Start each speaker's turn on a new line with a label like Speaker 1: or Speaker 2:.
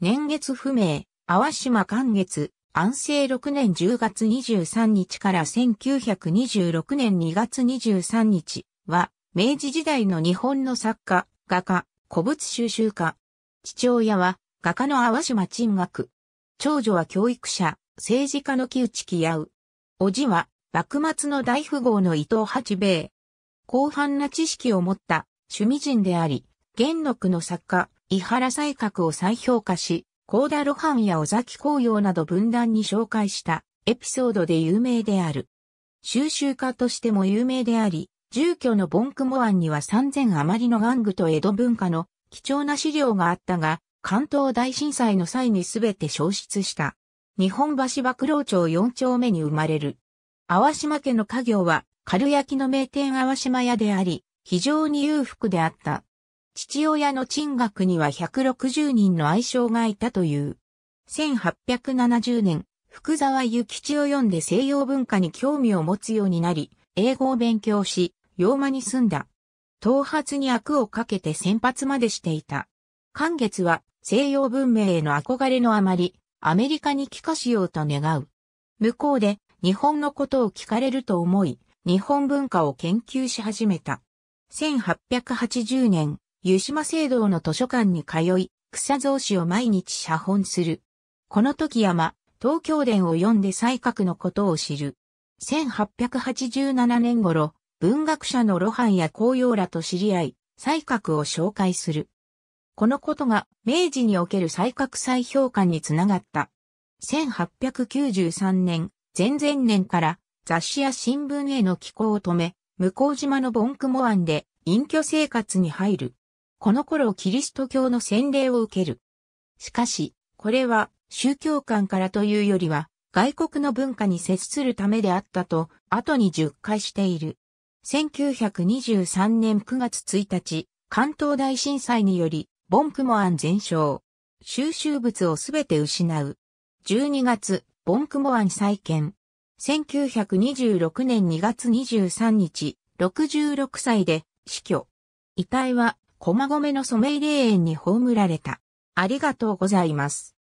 Speaker 1: 年月不明、淡島寛月、安政6年10月23日から1926年2月23日は、明治時代の日本の作家、画家、古物収集家。父親は、画家の淡島沈学。長女は教育者、政治家の木内木屋。う。叔父は、幕末の大富豪の伊藤八兵衛。広範な知識を持った、趣味人であり、元禄の作家、伊原才角を再評価し、高田露伴や尾崎紅葉など分断に紹介したエピソードで有名である。収集家としても有名であり、住居のボンクモ湾には3000余りの玩具と江戸文化の貴重な資料があったが、関東大震災の際にすべて消失した。日本橋幕老町4丁目に生まれる。淡島家の家業は、軽焼きの名店淡島屋であり、非常に裕福であった。父親の鎮学には160人の愛称がいたという。1870年、福沢諭吉を読んで西洋文化に興味を持つようになり、英語を勉強し、洋間に住んだ。頭髪に悪をかけて先発までしていた。寒月は西洋文明への憧れのあまり、アメリカに帰化しようと願う。向こうで日本のことを聞かれると思い、日本文化を研究し始めた。1880年、湯島聖堂の図書館に通い、草造紙を毎日写本する。この時山、東京伝を読んで才覚のことを知る。1887年頃、文学者の露伴や紅葉らと知り合い、才覚を紹介する。このことが明治における才覚再評価につながった。1893年、前々年から雑誌や新聞への寄稿を止め、向島のボンクモアンで隠居生活に入る。この頃キリスト教の洗礼を受ける。しかし、これは宗教観からというよりは、外国の文化に接するためであったと、後に述回している。1923年9月1日、関東大震災により、ボンクモアン全焼。収集物をすべて失う。12月、ボンクモアン再建。1926年2月23日、66歳で死去。遺体は駒込のソメイ霊園に葬られた。ありがとうございます。